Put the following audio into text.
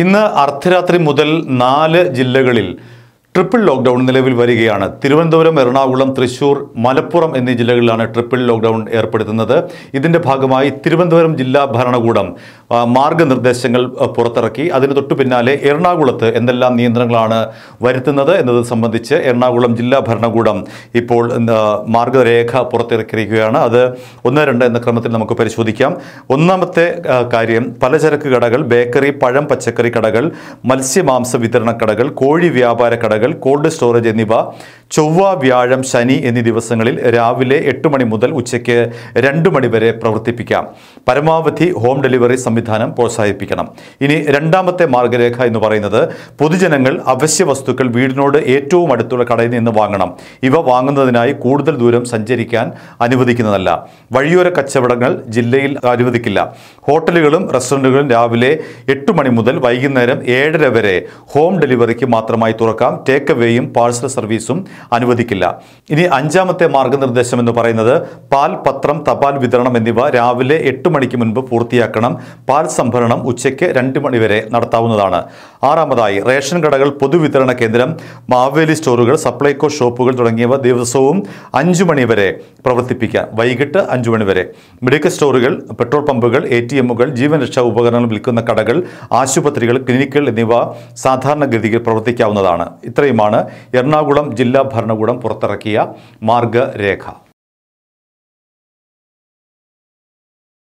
ഇന്ന് അർദ്ധരാത്രി മുതൽ നാല് ജില്ലകളിൽ ട്രിപ്പിൾ ലോക്ക്ഡൗൺ നിലവിൽ വരികയാണ് തിരുവനന്തപുരം എറണാകുളം തൃശൂർ മലപ്പുറം എന്നീ ജില്ലകളിലാണ് ട്രിപ്പിൾ ലോക്ക്ഡൗൺ ഏർപ്പെടുത്തുന്നത് ഇതിൻ്റെ ഭാഗമായി തിരുവനന്തപുരം ജില്ലാ ഭരണകൂടം മാർഗനിർദ്ദേശങ്ങൾ പുറത്തിറക്കി അതിന് തൊട്ടു പിന്നാലെ എറണാകുളത്ത് എന്തെല്ലാം നിയന്ത്രണങ്ങളാണ് വരുത്തുന്നത് എന്നത് സംബന്ധിച്ച് എറണാകുളം ജില്ലാ ഭരണകൂടം ഇപ്പോൾ മാർഗരേഖ പുറത്തിറക്കിയിരിക്കുകയാണ് അത് ഒന്ന് രണ്ട് എന്ന ക്രമത്തിൽ നമുക്ക് പരിശോധിക്കാം ഒന്നാമത്തെ കാര്യം പലചരക്ക് കടകൾ ബേക്കറി പഴം പച്ചക്കറി കടകൾ മത്സ്യമാംസ വിതരണ കടകൾ കോഴി വ്യാപാര കടകൾ കോൾഡ് സ്റ്റോറേജ് എന്നിവ ചൊവ്വ വ്യാഴം ശനി എന്നീ ദിവസങ്ങളിൽ രാവിലെ എട്ട് മണി മുതൽ ഉച്ചയ്ക്ക് രണ്ട് മണി വരെ പ്രവർത്തിപ്പിക്കാം പരമാവധി ഹോം ഡെലിവറി സംവിധാനം പ്രോത്സാഹിപ്പിക്കണം ഇനി രണ്ടാമത്തെ മാർഗരേഖ എന്ന് പറയുന്നത് പൊതുജനങ്ങൾ അവശ്യ വസ്തുക്കൾ വീടിനോട് ഏറ്റവും അടുത്തുള്ള കടയിൽ നിന്ന് വാങ്ങണം ഇവ വാങ്ങുന്നതിനായി കൂടുതൽ ദൂരം സഞ്ചരിക്കാൻ അനുവദിക്കുന്നതല്ല വഴിയോര കച്ചവടങ്ങൾ ജില്ലയിൽ അനുവദിക്കില്ല ഹോട്ടലുകളും റെസ്റ്റോറൻറ്റുകളും രാവിലെ എട്ട് മണി മുതൽ വൈകുന്നേരം ഏഴര വരെ ഹോം ഡെലിവറിക്ക് മാത്രമായി തുറക്കാം ടേക്ക് അവേയും പാഴ്സൽ സർവീസും അനുവദിക്കില്ല ഇനി അഞ്ചാമത്തെ മാർഗനിർദ്ദേശം എന്ന് പറയുന്നത് പാൽ പത്രം തപാൽ വിതരണം എന്നിവ രാവിലെ എട്ട് മണിക്ക് മുൻപ് പൂർത്തിയാക്കണം പാൽ സംഭരണം ഉച്ചയ്ക്ക് രണ്ട് മണിവരെ നടത്താവുന്നതാണ് ആറാമതായി റേഷൻ കടകൾ പൊതുവിതരണ കേന്ദ്രം മാവേലി സ്റ്റോറുകൾ സപ്ലൈകോ ഷോപ്പുകൾ തുടങ്ങിയവ ദിവസവും അഞ്ചു മണിവരെ പ്രവർത്തിപ്പിക്കാം വൈകിട്ട് അഞ്ചു മണിവരെ മെഡിക്കൽ സ്റ്റോറുകൾ പെട്രോൾ പമ്പുകൾ എ ടി എമ്മുകൾ ജീവൻ രക്ഷാ ഉപകരണങ്ങൾ വിൽക്കുന്ന കടകൾ ആശുപത്രികൾ ക്ലിനിക്കുകൾ എന്നിവ സാധാരണഗതിയിൽ പ്രവർത്തിക്കാവുന്നതാണ് ഇത്രയുമാണ് എറണാകുളം ജില്ലാ ഭരണകൂടം പുറത്തിറക്കിയ മാർഗരേഖ